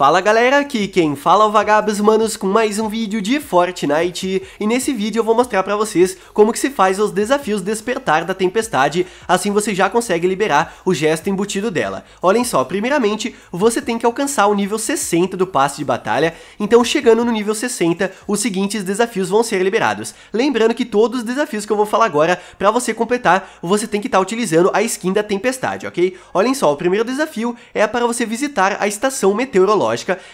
Fala galera, aqui quem fala é o Vagabos Manos com mais um vídeo de Fortnite e nesse vídeo eu vou mostrar pra vocês como que se faz os desafios Despertar da Tempestade, assim você já consegue liberar o gesto embutido dela. Olhem só, primeiramente você tem que alcançar o nível 60 do passe de batalha, então chegando no nível 60 os seguintes desafios vão ser liberados. Lembrando que todos os desafios que eu vou falar agora, pra você completar, você tem que estar tá utilizando a skin da Tempestade, ok? Olhem só, o primeiro desafio é para você visitar a estação meteorológica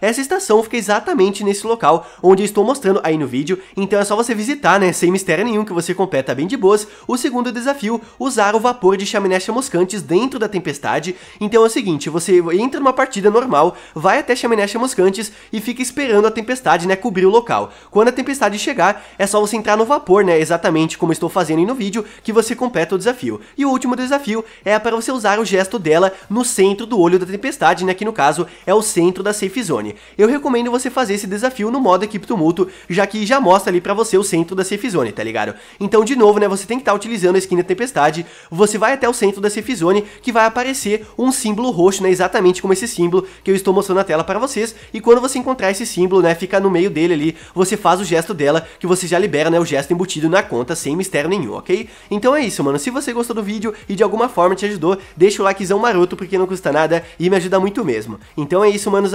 essa estação fica exatamente nesse local onde eu estou mostrando aí no vídeo, então é só você visitar, né, sem mistério nenhum que você completa bem de boas. O segundo desafio, usar o vapor de chaminés chamuscantes dentro da tempestade, então é o seguinte, você entra numa partida normal, vai até chaminés chamuscantes e fica esperando a tempestade, né, cobrir o local. Quando a tempestade chegar, é só você entrar no vapor, né, exatamente como estou fazendo aí no vídeo, que você completa o desafio. E o último desafio é para você usar o gesto dela no centro do olho da tempestade, né, que no caso é o centro da Safe Zone. Eu recomendo você fazer esse desafio no modo Equipe Tumulto, já que já mostra ali pra você o centro da Safe Zone, tá ligado? Então, de novo, né, você tem que estar tá utilizando a skin da Tempestade, você vai até o centro da Safe Zone, que vai aparecer um símbolo roxo, né, exatamente como esse símbolo que eu estou mostrando na tela para vocês, e quando você encontrar esse símbolo, né, fica no meio dele ali, você faz o gesto dela, que você já libera, né, o gesto embutido na conta, sem mistério nenhum, ok? Então é isso, mano, se você gostou do vídeo e de alguma forma te ajudou, deixa o likezão maroto, porque não custa nada e me ajuda muito mesmo. Então é isso, manos,